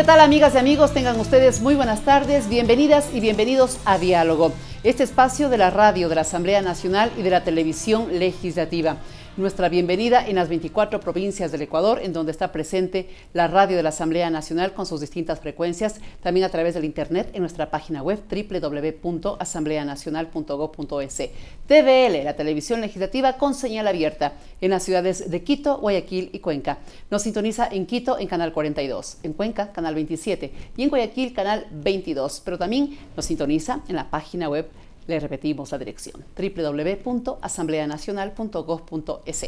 ¿Qué tal amigas y amigos? Tengan ustedes muy buenas tardes, bienvenidas y bienvenidos a Diálogo, este espacio de la radio, de la Asamblea Nacional y de la Televisión Legislativa nuestra bienvenida en las 24 provincias del Ecuador, en donde está presente la radio de la Asamblea Nacional con sus distintas frecuencias, también a través del Internet en nuestra página web www.asambleanacional.gov.es. TVL, la televisión legislativa con señal abierta, en las ciudades de Quito, Guayaquil y Cuenca. Nos sintoniza en Quito en Canal 42, en Cuenca Canal 27 y en Guayaquil Canal 22, pero también nos sintoniza en la página web le repetimos la dirección, www.asambleanacional.gov.es.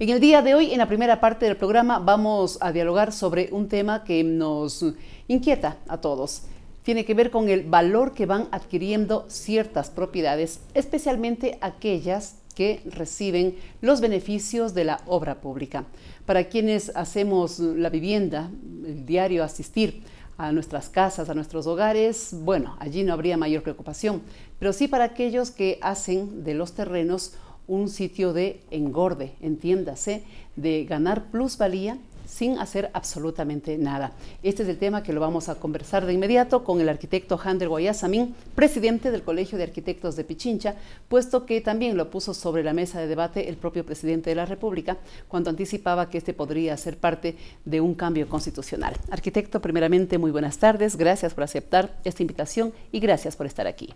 En el día de hoy, en la primera parte del programa, vamos a dialogar sobre un tema que nos inquieta a todos. Tiene que ver con el valor que van adquiriendo ciertas propiedades, especialmente aquellas que reciben los beneficios de la obra pública. Para quienes hacemos la vivienda, el diario asistir, a nuestras casas, a nuestros hogares, bueno, allí no habría mayor preocupación, pero sí para aquellos que hacen de los terrenos un sitio de engorde, entiéndase, de ganar plusvalía sin hacer absolutamente nada. Este es el tema que lo vamos a conversar de inmediato con el arquitecto Hander Guayasamín, presidente del Colegio de Arquitectos de Pichincha, puesto que también lo puso sobre la mesa de debate el propio presidente de la República cuando anticipaba que este podría ser parte de un cambio constitucional. Arquitecto, primeramente, muy buenas tardes. Gracias por aceptar esta invitación y gracias por estar aquí.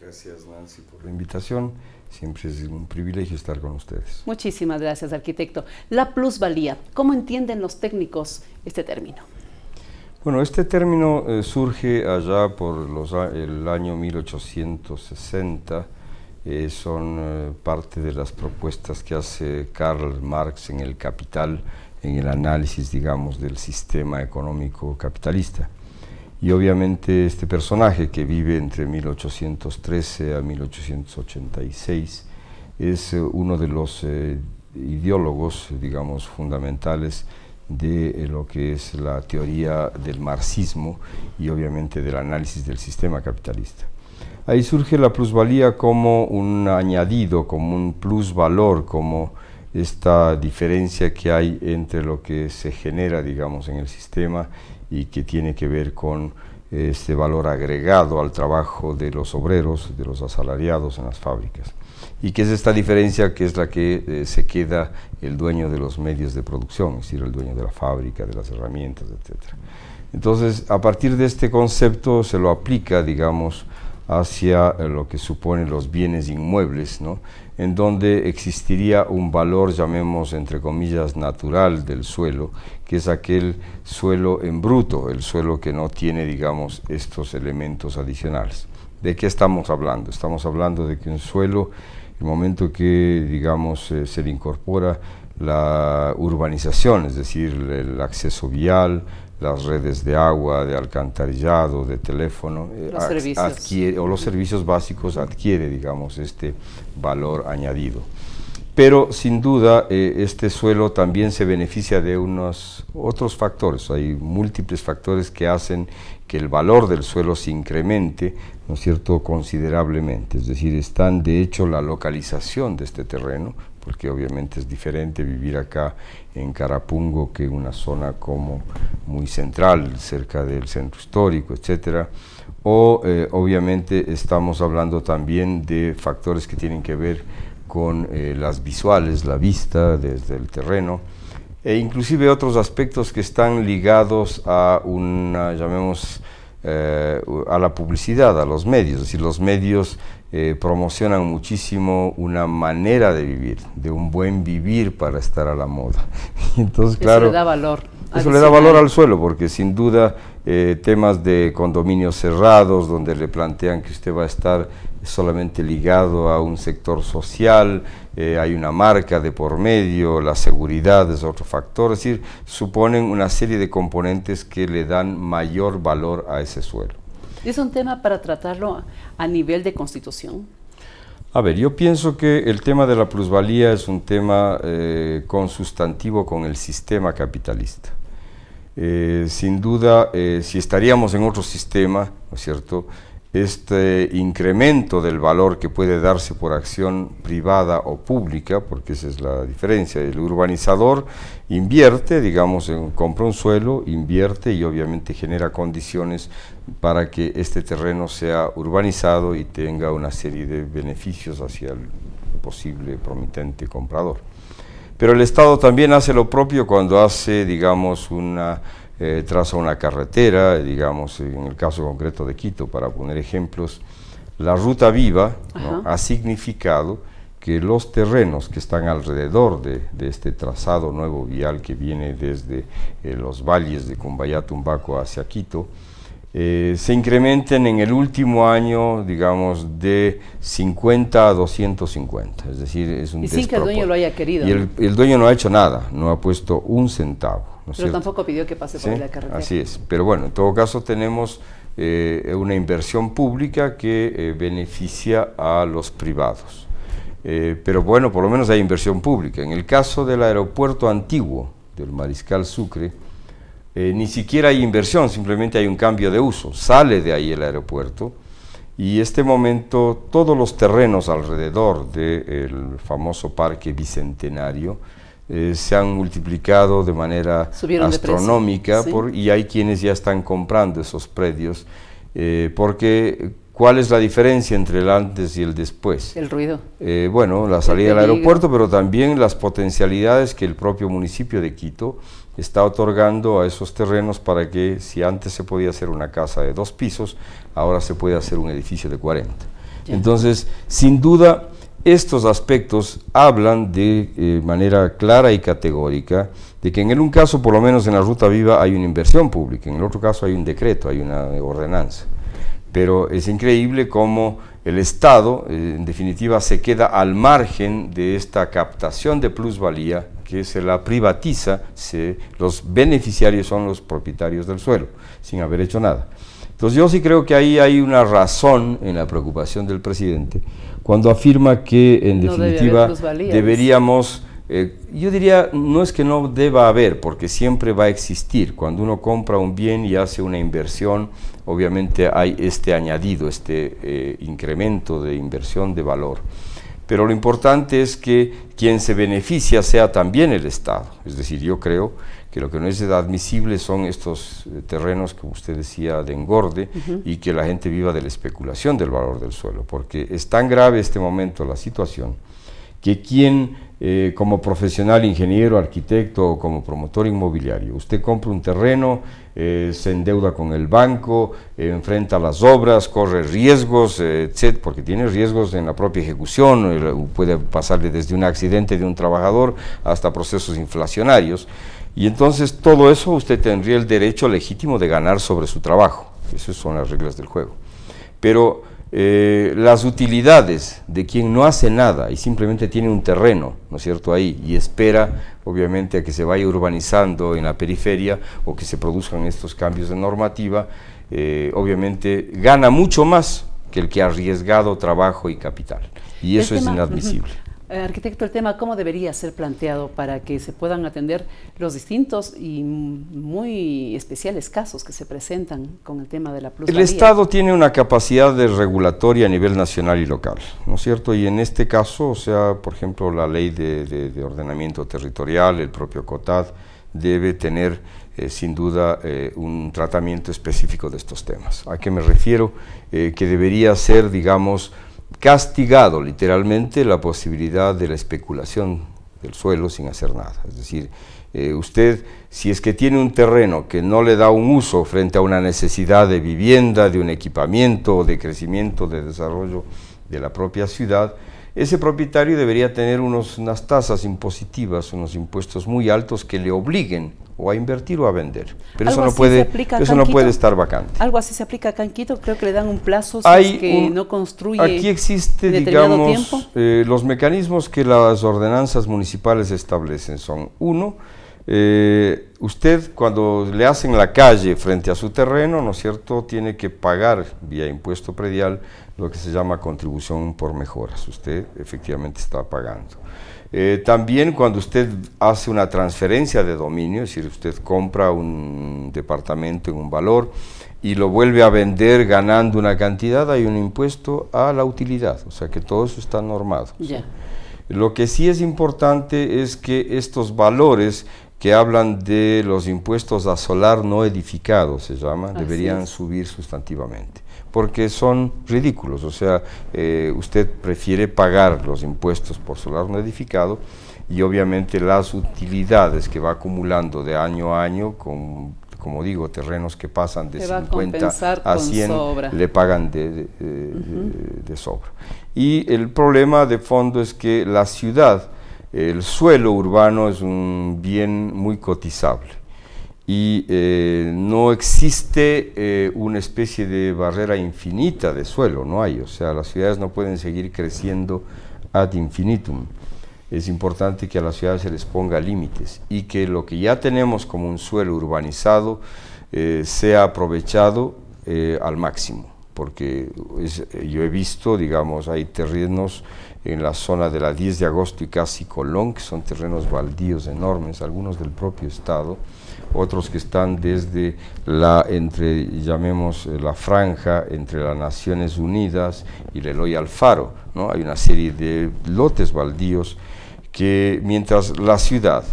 Gracias, Nancy, por la invitación. Siempre es un privilegio estar con ustedes. Muchísimas gracias, arquitecto. La plusvalía, ¿cómo entienden los técnicos este término? Bueno, este término eh, surge allá por el año 1860, eh, son eh, parte de las propuestas que hace Karl Marx en El Capital, en el análisis, digamos, del sistema económico capitalista y obviamente este personaje que vive entre 1813 a 1886 es eh, uno de los eh, ideólogos, digamos, fundamentales de eh, lo que es la teoría del marxismo y obviamente del análisis del sistema capitalista. Ahí surge la plusvalía como un añadido, como un plusvalor, como esta diferencia que hay entre lo que se genera, digamos, en el sistema y que tiene que ver con eh, este valor agregado al trabajo de los obreros, de los asalariados en las fábricas. Y que es esta diferencia que es la que eh, se queda el dueño de los medios de producción, es decir, el dueño de la fábrica, de las herramientas, etc. Entonces, a partir de este concepto se lo aplica, digamos, hacia eh, lo que suponen los bienes inmuebles, ¿no? en donde existiría un valor, llamemos entre comillas, natural del suelo, que es aquel suelo en bruto, el suelo que no tiene, digamos, estos elementos adicionales. ¿De qué estamos hablando? Estamos hablando de que un suelo, el momento que, digamos, eh, se le incorpora la urbanización, es decir, el acceso vial, las redes de agua, de alcantarillado, de teléfono, eh, o los servicios básicos adquiere, digamos, este valor añadido. Pero sin duda eh, este suelo también se beneficia de unos otros factores, hay múltiples factores que hacen que el valor del suelo se incremente, ¿no es cierto?, considerablemente. Es decir, están de hecho la localización de este terreno, porque obviamente es diferente vivir acá en Carapungo que una zona como muy central, cerca del centro histórico, etcétera. O eh, obviamente estamos hablando también de factores que tienen que ver con eh, las visuales, la vista desde el terreno, e inclusive otros aspectos que están ligados a una, llamemos, eh, a la publicidad, a los medios. Es decir, los medios eh, promocionan muchísimo una manera de vivir, de un buen vivir para estar a la moda. Entonces, claro, eso le da valor. Eso le da valor al suelo, porque sin duda eh, temas de condominios cerrados, donde le plantean que usted va a estar solamente ligado a un sector social, eh, hay una marca de por medio, la seguridad es otro factor, es decir, suponen una serie de componentes que le dan mayor valor a ese suelo. ¿Es un tema para tratarlo a nivel de constitución? A ver, yo pienso que el tema de la plusvalía es un tema eh, consustantivo con el sistema capitalista. Eh, sin duda, eh, si estaríamos en otro sistema, ¿no es cierto?, este incremento del valor que puede darse por acción privada o pública, porque esa es la diferencia, el urbanizador invierte, digamos, en, compra un suelo, invierte y obviamente genera condiciones para que este terreno sea urbanizado y tenga una serie de beneficios hacia el posible promitente comprador. Pero el Estado también hace lo propio cuando hace, digamos, una eh, traza una carretera, digamos, en el caso concreto de Quito, para poner ejemplos, la ruta viva ha significado que los terrenos que están alrededor de, este trazado nuevo vial que viene desde eh, los valles de Cumbayatumbaco Tumbaco hacia Quito, eh, se incrementen en el último año, digamos, de 50 a 250. Es decir, es un Y que el dueño lo haya querido. Y el dueño no ha hecho nada, no ha puesto un centavo. Pero tampoco pidió que pase por la carretera. Así es. Pero bueno, en todo caso tenemos eh, una inversión pública que eh, beneficia a los privados. Eh, pero bueno, por lo menos hay inversión pública. En el caso del aeropuerto antiguo del Mariscal Sucre, ni siquiera hay inversión, simplemente hay un cambio de uso. Sale de ahí el aeropuerto y este momento todos los terrenos alrededor del famoso parque bicentenario eh, se han multiplicado de manera astronómica por, y hay quienes ya están comprando esos predios, eh, porque ¿cuál es la diferencia entre el antes y el después? El ruido. Eh, bueno, la salida del aeropuerto, pero también las potencialidades que el propio municipio de Quito está otorgando a esos terrenos para que si antes se podía hacer una casa de dos pisos, ahora se puede hacer un edificio de 40. Entonces, sin duda, estos aspectos hablan de eh, manera clara y categórica de que en un caso, por lo menos en la ruta viva, hay una inversión pública, en el otro caso hay un decreto, hay una eh, ordenanza. Pero es increíble cómo el Estado, eh, en definitiva, se queda al margen de esta captación de plusvalía que se la privatiza, se, los beneficiarios son los propietarios del suelo, sin haber hecho nada. Entonces yo sí creo que ahí hay una razón en la preocupación del presidente cuando afirma que en definitiva deberíamos, eh, yo diría, no es que no deba haber, porque siempre va a existir. Cuando uno compra un bien y hace una inversión, obviamente hay este añadido, este eh, incremento de inversión de valor pero lo importante es que quien se beneficia sea también el Estado. Es decir, yo creo que lo que no es admisible son estos eh, terrenos, que usted decía, de engorde y que la gente viva de la especulación del valor del suelo, porque es tan grave este momento la situación que quien eh, como profesional, ingeniero, arquitecto o como promotor inmobiliario, usted compra un terreno, eh, se endeuda con el banco, enfrenta las obras, corre riesgos, etc., porque tiene riesgos en la propia ejecución, puede pasarle desde un accidente de un trabajador hasta procesos inflacionarios. Y entonces todo eso usted tendría el derecho legítimo de ganar sobre su trabajo. Esas son las reglas del juego. Pero eh, las utilidades de quien no hace nada y simplemente tiene un terreno, ¿no es cierto?, ahí y espera, obviamente, a que se vaya urbanizando en la periferia o que se produzcan estos cambios de normativa, eh, obviamente gana mucho más que el que ha arriesgado trabajo y capital. Y eso es inadmisible. Eh, arquitecto, el tema cómo debería ser planteado para que se puedan atender los distintos y muy especiales casos que se presentan con el tema de la plusvalía. El Estado tiene una capacidad de regulatoria a nivel nacional y local, ¿no es cierto? Y en este caso, o sea, por ejemplo, la ley de, ordenamiento territorial, el propio COTAD, debe tener eh, sin duda eh, un tratamiento específico de estos temas. ¿A qué me refiero? que debería ser, digamos, castigado literalmente la posibilidad de la especulación del suelo sin hacer nada. Es decir, eh, usted, si es que tiene un terreno que no le da un uso frente a una necesidad de vivienda, de un equipamiento, de crecimiento, de desarrollo de la propia ciudad, ese propietario debería tener unos, unas tasas impositivas, unos impuestos muy altos que le obliguen o a invertir o a vender. Pero eso no puede, eso no puede estar vacante. Algo así se aplica a en creo que le dan un plazo si que no construye. Aquí existe, digamos, eh, los mecanismos que las ordenanzas municipales establecen son uno, eh, usted cuando le hacen la calle frente a su terreno, ¿no es cierto?, tiene que pagar vía impuesto predial lo que se llama contribución por mejoras. Usted efectivamente está pagando. Eh, también cuando usted hace una transferencia de dominio, es decir, usted compra un departamento en un valor y lo vuelve a vender ganando una cantidad, hay un impuesto a la utilidad, o sea que todo eso está normado. Lo que sí es importante es que estos valores que hablan de los impuestos a solar no edificado, se llama, deberían subir sustantivamente porque son ridículos. O sea, eh, usted prefiere pagar los impuestos por solar no edificado y obviamente las utilidades que va acumulando de año a año con como digo, terrenos que pasan de 50 a 100 le pagan de, de, sobra. Y el problema de fondo es que la ciudad, el suelo urbano es un bien muy cotizable y eh, no existe eh, una especie de barrera infinita de suelo, no hay, o sea, las ciudades no pueden seguir creciendo ad infinitum. Es importante que a las ciudades se les ponga límites y que lo que ya tenemos como un suelo urbanizado eh, sea aprovechado al máximo porque eh, yo he visto, digamos, hay terrenos en la zona de la 10 de agosto y casi Colón, que son terrenos baldíos enormes, algunos del propio Estado, otros que están desde la, entre, llamemos, eh, la franja entre las Naciones Unidas y Leloy Alfaro, ¿no? Hay una serie de lotes baldíos que mientras la ciudad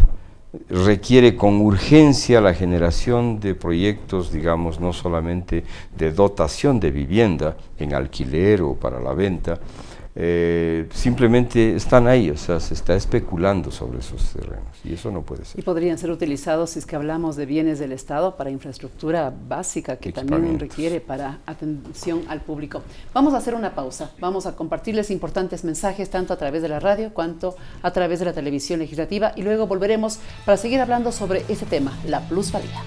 requiere con urgencia la generación de proyectos, digamos, no solamente de dotación de vivienda en alquiler o para la venta, eh, simplemente están ahí, o sea, se está especulando sobre esos terrenos y eso no puede ser. Y podrían ser utilizados, si es que hablamos de bienes del Estado, para infraestructura básica que también requiere para atención al público. Vamos a hacer una pausa, vamos a compartirles importantes mensajes tanto a través de la radio cuanto a través de la televisión legislativa y luego volveremos para seguir hablando sobre ese tema, la plusvalía.